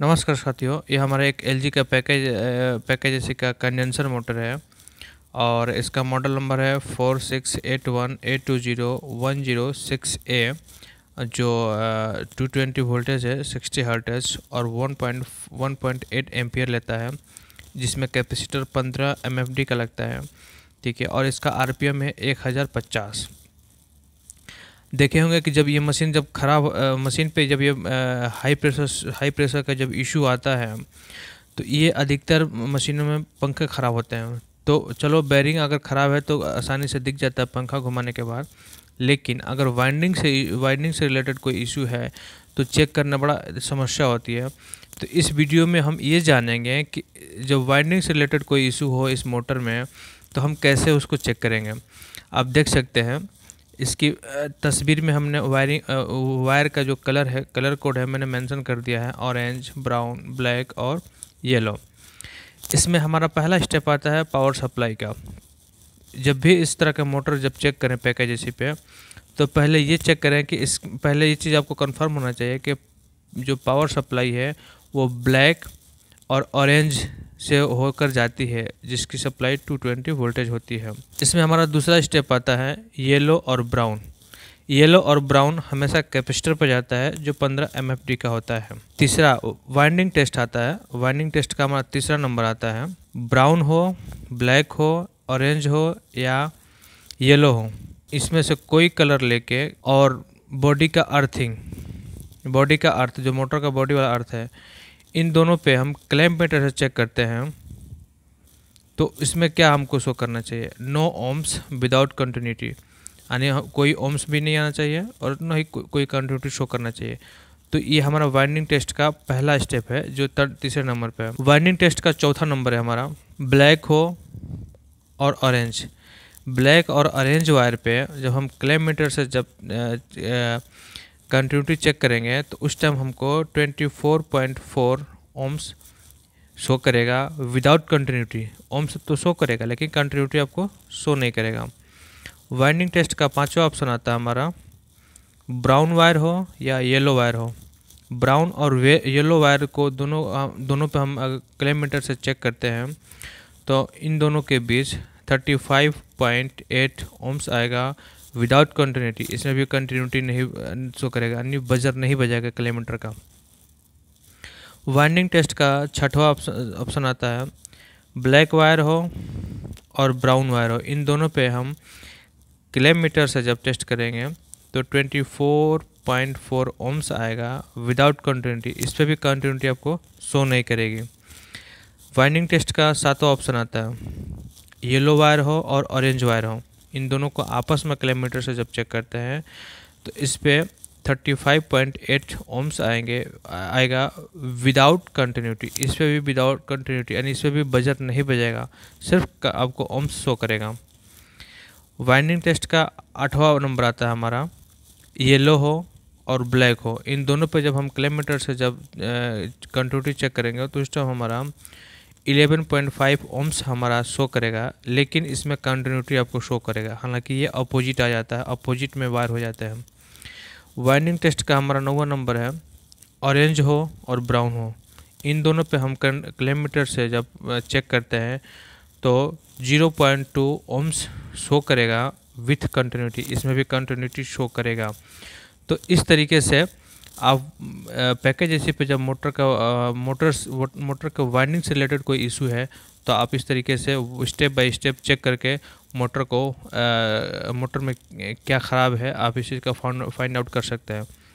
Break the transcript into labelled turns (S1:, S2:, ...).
S1: नमस्कार साथियों ये हमारा एक एल का पैकेज पैकेज ए का कंडेंसर मोटर है और इसका मॉडल नंबर है four six eight one eight two zero one zero six A जो टू ट्वेंटी वोल्टेज है सिक्सटी हर्टेज और one point one point eight ampere लेता है जिसमें कैपेसिटर पंद्रह एम का लगता है ठीक है और इसका आर है एक हज़ार पचास देखे होंगे कि जब ये मशीन जब खराब मशीन पे जब ये हाई प्रेशर हाई प्रेशर का जब इशू आता है तो ये अधिकतर मशीनों में पंखे ख़राब होते हैं तो चलो बैरिंग अगर ख़राब है तो आसानी से दिख जाता है पंखा घुमाने के बाद लेकिन अगर वाइंडिंग से वाइंडिंग से रिलेटेड कोई इशू है तो चेक करना बड़ा समस्या होती है तो इस वीडियो में हम ये जानेंगे कि जब वाइंडिंग से रिलेटेड कोई इशू हो इस मोटर में तो हम कैसे उसको चेक करेंगे आप देख सकते हैं इसकी तस्वीर में हमने वायरिंग वायर का जो कलर है कलर कोड है मैंने मेंशन कर दिया है ऑरेंज ब्राउन ब्लैक और येलो इसमें हमारा पहला स्टेप आता है पावर सप्लाई का जब भी इस तरह का मोटर जब चेक करें पैकेज इसी पे तो पहले ये चेक करें कि इस पहले ये चीज़ आपको कंफर्म होना चाहिए कि जो पावर सप्लाई है वो ब्लैक और ऑरेंज से होकर जाती है जिसकी सप्लाई 220 वोल्टेज होती है इसमें हमारा दूसरा स्टेप आता है येलो और ब्राउन येलो और ब्राउन हमेशा कैपेसिटर पर जाता है जो 15 एम का होता है तीसरा वाइंडिंग टेस्ट आता है वाइंडिंग टेस्ट का हमारा तीसरा नंबर आता है ब्राउन हो ब्लैक हो ऑरेंज हो या येलो हो इसमें से कोई कलर लेके और बॉडी का अर्थिंग बॉडी का अर्थ जो मोटर का बॉडी वाला अर्थ है इन दोनों पे हम क्लेम मीटर से चेक करते हैं तो इसमें क्या हमको शो करना चाहिए नो ओम्स विदाउट कंटिन्यूटी यानी कोई ओम्स भी नहीं आना चाहिए और न ही को, कोई कंटिन्यूटी शो करना चाहिए तो ये हमारा वाइंडिंग टेस्ट का पहला स्टेप है जो तीसरे नंबर पे है वाइंडिंग टेस्ट का चौथा नंबर है हमारा ब्लैक हो और ऑरेंज ब्लैक और ऑरेंज वायर पे जब हम क्लेम मीटर से जब कंटिन्यूटी चेक करेंगे तो उस टाइम हमको 24.4 ओम्स शो करेगा विदाउट कंटिन्यूटी ओम्स तो शो करेगा लेकिन कंटिन्यूटी आपको शो नहीं करेगा वाइंडिंग टेस्ट का पांचवा ऑप्शन आता है हमारा ब्राउन वायर हो या येलो वायर हो ब्राउन और वे येलो वायर को दोनों दोनों पे हम क्लेम से चेक करते हैं तो इन दोनों के बीच 35.8 ओम्स आएगा विदाउट कंटिन्यूटी इसमें भी कंटिन्यूटी नहीं शो uh, करेगा यानी बजर नहीं बजाएगा किलोमीटर का वाइंडिंग टेस्ट का छठवा ऑप्शन uh, आता है ब्लैक वायर हो और ब्राउन वायर हो इन दोनों पे हम किलोमीटर से जब टेस्ट करेंगे तो 24.4 ओम्स आएगा विदाउट कंटिन्यूटी इस पर भी कंटिन्यूटी आपको शो नहीं करेगी वाइंडिंग टेस्ट का सातवा ऑप्शन आता है येलो वायर हो और ऑरेंज वायर हो इन दोनों को आपस में किलोमीटर से जब चेक करते हैं तो इस पर thirty five point eight ohms आएंगे आएगा विदाउट कंटिन्यूटी इस पर भी विदाउट कंटिन्यूटी यानी इस पर भी बजट नहीं बजेगा सिर्फ आपको ओम्स शो करेगा वाइंडिंग टेस्ट का आठवां नंबर आता है हमारा येलो हो और ब्लैक हो इन दोनों पे जब हम किलोमीटर से जब कंटिन्यूटी चेक करेंगे तो उस टाइम हमारा 11.5 ओम्स हमारा शो करेगा लेकिन इसमें कंटिन्यूटी आपको शो करेगा हालांकि ये अपोजिट आ जाता है अपोजिट में वायर हो जाता है वाइंडिंग टेस्ट का हमारा नौवा नंबर है ऑरेंज हो और ब्राउन हो इन दोनों पे हम किलोमीटर से जब चेक करते हैं तो 0.2 ओम्स शो करेगा विथ कंटिन्यूटी इसमें भी कंटिन्यूटी शो करेगा तो इस तरीके से आप पैकेज ऐसी पे जब मोटर का मोटर मोटर के वाइंडिंग से रिलेटेड कोई इशू है तो आप इस तरीके से स्टेप बाय स्टेप चेक करके मोटर को मोटर में क्या ख़राब है आप इस चीज़ का फाइंड आउट कर सकते हैं